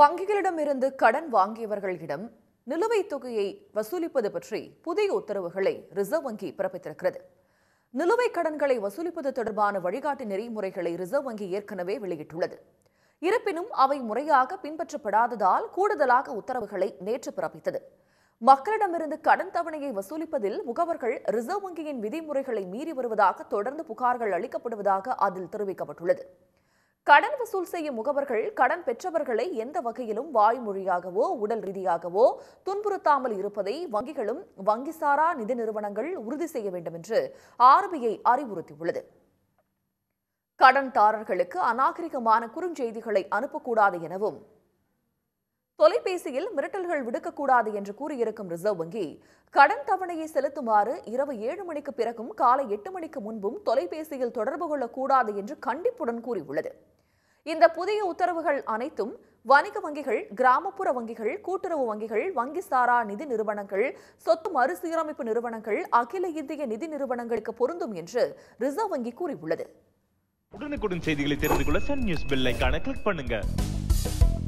வங்கிகளிடமிருந்து கடன் வாங்கியவர்களிடம் நிலுவைத் தொகையை வசூலிப்பது பற்றி புதிய உத்தரவுகளை ரிசர்வ் வங்கி பிறப்பித்திருக்கிறது நிலுவை கடன்களை வசூலிப்பது தொடர்பான வழிகாட்டு நெறிமுறைகளை ரிசர்வ் வங்கி ஏற்கனவே வெளியிட்டுள்ளது இருப்பினும் அவை முறையாக பின்பற்றப்படாததால் கூடுதலாக உத்தரவுகளை நேற்று பிறப்பித்தது மக்களிடமிருந்து கடன் தவணையை வசூலிப்பதில் முகவர்கள் ரிசர்வ் வங்கியின் விதிமுறைகளை மீறி வருவதாக தொடர்ந்து புகார்கள் அளிக்கப்படுவதாக அதில் தெரிவிக்கப்பட்டுள்ளது கடன் வசூல் செய்யும் முகவர்கள் கடன் பெற்றவர்களை எந்த வகையிலும் வாய்மொழியாகவோ உடல் ரீதியாகவோ துன்புறுத்தாமல் இருப்பதை வங்கிகளும் வங்கிசாரா நிதி நிறுவனங்கள் உறுதி செய்ய வேண்டும் என்று ஆர்பிஐ அறிவுறுத்தியுள்ளது கடன்தாரர்களுக்கு அநாகரிகமான குறுஞ்செய்திகளை அனுப்பக்கூடாது எனவும் தொலைபேசியில் மிரட்டல்கள் விடுக்கக்கூடாது என்று கூறியிருக்கும் ரிசர்வ் வங்கி கடன் தவணையை செலுத்துமாறு இரவு ஏழு மணிக்கு பிறகும் காலை எட்டு மணிக்கு முன்பும் தொலைபேசியில் தொடர்பு கொள்ளக்கூடாது என்று கண்டிப்புடன் கூறியுள்ளது இந்த புதிய உத்தரவுகள் அனைத்தும் வணிக வங்கிகள் கிராமப்புற வங்கிகள் கூட்டுறவு வங்கிகள் வங்கி சாரா நிதி நிறுவனங்கள் சொத்து மறுசீரமைப்பு நிறுவனங்கள் அகில இந்திய நிதி நிறுவனங்களுக்கு பொருந்தும் என்று ரிசர்வ் வங்கி கூறியுள்ளது உடனுக்குடன் செய்திகளை தெரிந்து கொள்ள சன் நியூஸ் கிளிக் பண்ணுங்க